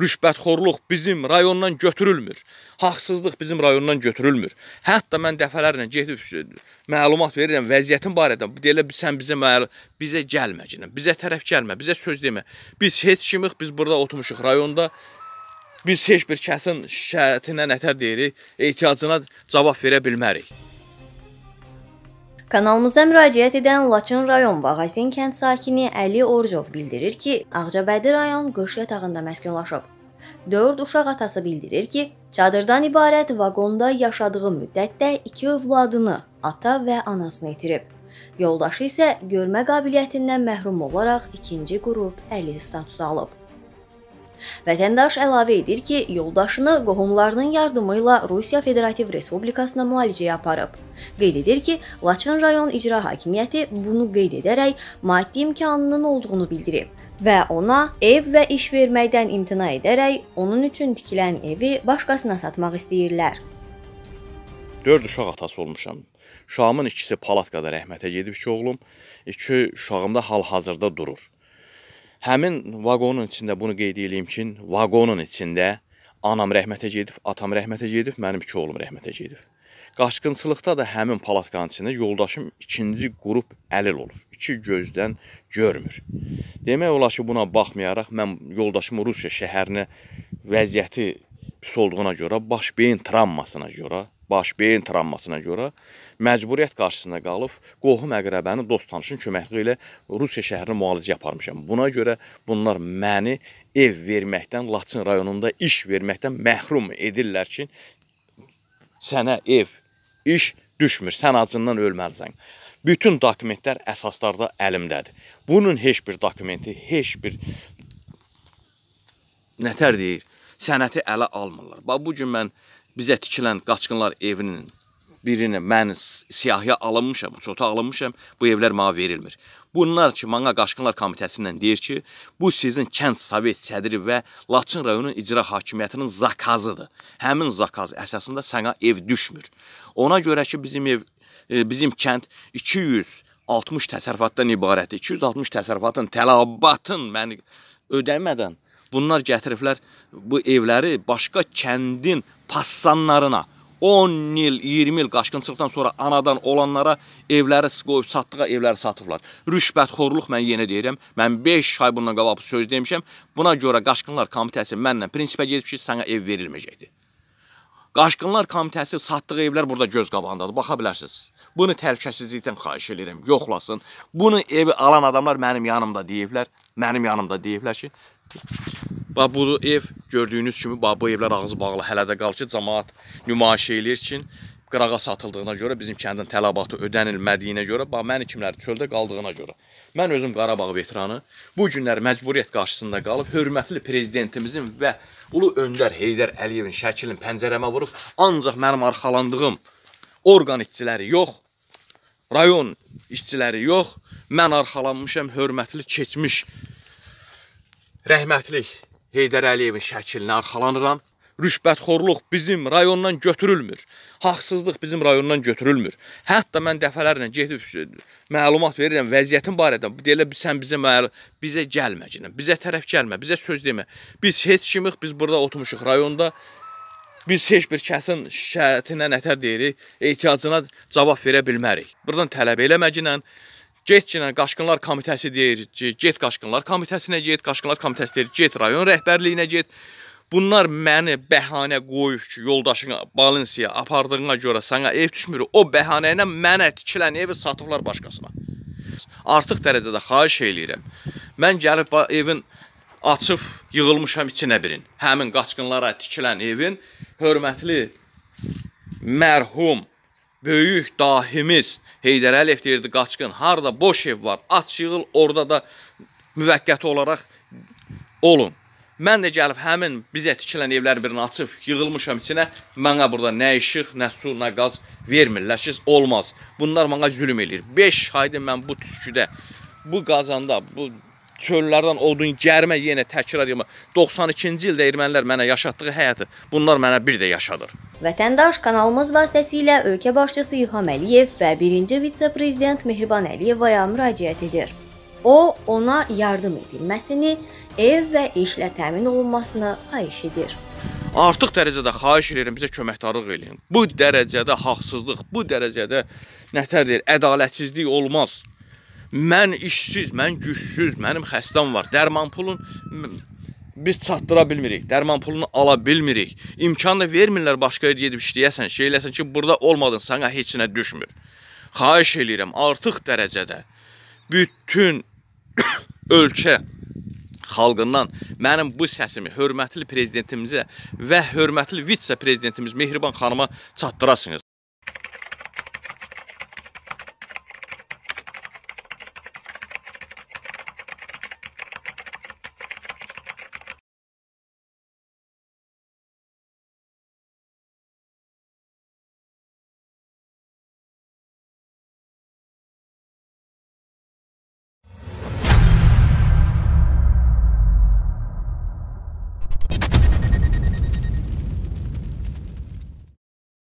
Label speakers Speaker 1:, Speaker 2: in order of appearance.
Speaker 1: rüşvətxorluq bizim rayondan götürülmür. Haqsızlıq bizim rayondan götürülmür. Hətta mən dəfələrlə gedib e, məlumat verirəm vəziyyətin barədə. Deyirlər sən bizə bizə gəlməcinə, bizə tərəf gəlmə, bizə söz demə. Biz heç kimik, biz burada oturmuşuq rayonda. Biz heç bir kəsin şikayətinə nətər deyirik, ehtiyacına cavab verə bilmərik.
Speaker 2: Kanalımıza müraciət edən Laçın rayon Bağasin kənd sakini Əli Orcov bildirir ki, Ağcabədi rayon Qış yatağında məskunlaşıb. Dörd uşaq atası bildirir ki, çadırdan ibarət vaqonda yaşadığı müddətdə iki övladını, ata və anasını itirib. Yoldaşı isə görmə qabiliyyətindən məhrum olaraq ikinci qrup əlil statusu alıb. Vətəndaş əlavə edir ki, yoldaşını qohumlarının yardımı ilə Rusiya Federativ Respublikasına müalicəyə aparıb. Qeyd edir ki, Laçın rayon icra hakimiyyəti bunu qeyd edərək maddi imkanının olduğunu bildirib və ona ev və iş verməkdən imtina edərək onun üçün tikilən evi başqasına satmaq istəyirlər.
Speaker 1: 4 uşaq atası olmuşam. Uşağımın ikisi palatkada rəhmətə gedib ki, oğlum, iki uşağım da hal-hazırda durur. Həmin vaqonun içində bunu qeyd edeyim ki, vaqonun içində anam rəhmətə gedib, atam rəhmətə gedib, mənim iki oğlum rəhmətə gedib. Qaçqınçılıqda da həmin palatkanın içində yoldaşım ikinci qrup əlil olub. İki gözdən görmür. Demək olar ki, buna baxmayaraq mən yoldaşımı Rusiya şəhərinə vəziyyəti pis olduğuna görə, baş beyin travmasına görə baş beyin travmasına görə məcburiyyət qarşısında qalıb qohum əqrəbəni dost tanışın köməkliyi ilə Rusiya şəhərinə müalicə aparmışam. Buna görə bunlar məni ev verməkdən, Laçın rayonunda iş verməkdən məhrum edirlər ki, sənə ev, iş düşmür, sən acından ölməlisən. Bütün dokumentlər əsaslarda əlimdədir. Bunun heç bir dokumenti, heç bir nətər deyir, sənəti ələ almırlar. Bax, bugün mən bizə tikilən qaçqınlar evinin birini mən siyahıya alınmışam, çota alınmışam, bu evlər mənə verilmir. Bunlar ki, mənə Qaşqınlar Komitəsindən deyir ki, bu sizin kənd sovet sədri və Laçın rayonunun icra hakimiyyətinin zakazıdır. Həmin zakaz əsasında sənə ev düşmür. Ona görə ki, bizim ev, e, bizim kənd 260 təsərrüfatdan ibarətdir. 260 təsərrüfatın tələbatın məni ödəmədən bunlar gətiriblər bu evləri başqa kəndin passanlarına 10 il, 20 il qaşqınçılıqdan sonra anadan olanlara evləri qoyub satdığa evləri satıblar. Rüşbətxorluq mən yenə deyirəm. Mən 5 ay bundan qabaq bu söz demişəm. Buna görə qaşqınlar komitəsi mənlə prinsipə gedib ki, sənə ev verilməyəcəkdir. Qaşqınlar komitəsi satdığı evlər burada göz qabağındadır. Baxa bilərsiniz. Bunu təhlükəsizlikdən xahiş edirəm. Yoxlasın. Bunu evi alan adamlar mənim yanımda deyiblər. Mənim yanımda deyiblər ki, Bax bu ev gördüyünüz kimi bax bu evlər ağzı bağlı hələ də qalır ki, cəmaət nümayiş eləyir ki, qırağa satıldığına görə bizim kəndin tələbatı ödənilmədiyinə görə, bax məni kimlər çöldə qaldığına görə. Mən özüm Qarabağ veteranı bu günlər məcburiyyət qarşısında qalıb hörmətli prezidentimizin və ulu öndər Heydər Əliyevin şəklini pəncərəmə vurub ancaq mənim arxalandığım orqan işçiləri yox, rayon işçiləri yox, mən arxalanmışam hörmətli keçmiş rəhmətlik Heydər Əliyevin şəklinə arxalanıram. Rüşbətxorluq bizim rayondan götürülmür. Haqsızlıq bizim rayondan götürülmür. Hətta mən dəfələrlə gedib e, məlumat verirəm vəziyyətin barədə. Deyirlər sən bizə bizə gəlməcinə, bizə tərəf gəlmə, bizə söz demə. Biz heç kimik, biz burada oturmuşuq rayonda. Biz heç bir kəsin şikayətinə nətər deyirik, ehtiyacına cavab verə bilmərik. Burdan tələb eləməcinə Getginə Qaşqınlar Komitəsi deyir ki, get Qaşqınlar Komitəsinə get, Qaşqınlar Komitəsi deyir, get rayon rəhbərliyinə get. Bunlar məni bəhanə qoyub ki, yoldaşına Balensiya apardığına görə sənə ev düşmür. O bəhanə ilə mənə tikilən evi satıblar başqasına. Artıq dərəcədə xahiş eləyirəm. Mən gəlib evin açıb yığılmışam içinə birin. Həmin qaçqınlara tikilən evin hörmətli mərhum böyük dahimiz Heydər Əliyev deyirdi qaçqın, harada boş ev var, aç yığıl, orada da müvəqqəti olaraq olun. Mən də gəlib həmin bizə tikilən evlər birini açıb yığılmışam içinə. Mənə burada nə işıq, nə su, nə qaz vermirlər ki, olmaz. Bunlar mənə zülm eləyir. 5 aydır mən bu tüsküdə, bu qazanda, bu çöllərdən odun gərmə yenə təkrar yığma. 92-ci ildə ermənilər mənə yaşatdığı həyatı bunlar mənə bir də yaşadır.
Speaker 2: Vətəndaş kanalımız vasitəsilə ölkə başçısı İlham Əliyev və 1-ci vitse-prezident Mehriban Əliyevaya müraciət edir. O, ona yardım edilməsini, ev və işlə təmin olunmasını xahiş edir.
Speaker 1: Artıq dərəcədə xahiş edirəm bizə köməkdarlıq eləyin. Bu dərəcədə haqsızlıq, bu dərəcədə nətər deyir, ədalətsizlik olmaz mən işsiz, mən gücsüz, mənim xəstəm var. Dərman pulun biz çatdıra bilmirik. Dərman pulunu ala bilmirik. İmkan da vermirlər başqa yerə gedib işləyəsən, şey eləsən ki, burada olmadın, sənə heç nə düşmür. Xahiş eləyirəm, artıq dərəcədə bütün ölkə xalqından mənim bu səsimi hörmətli prezidentimizə və hörmətli vitse prezidentimiz Mehriban xanıma çatdırasınız.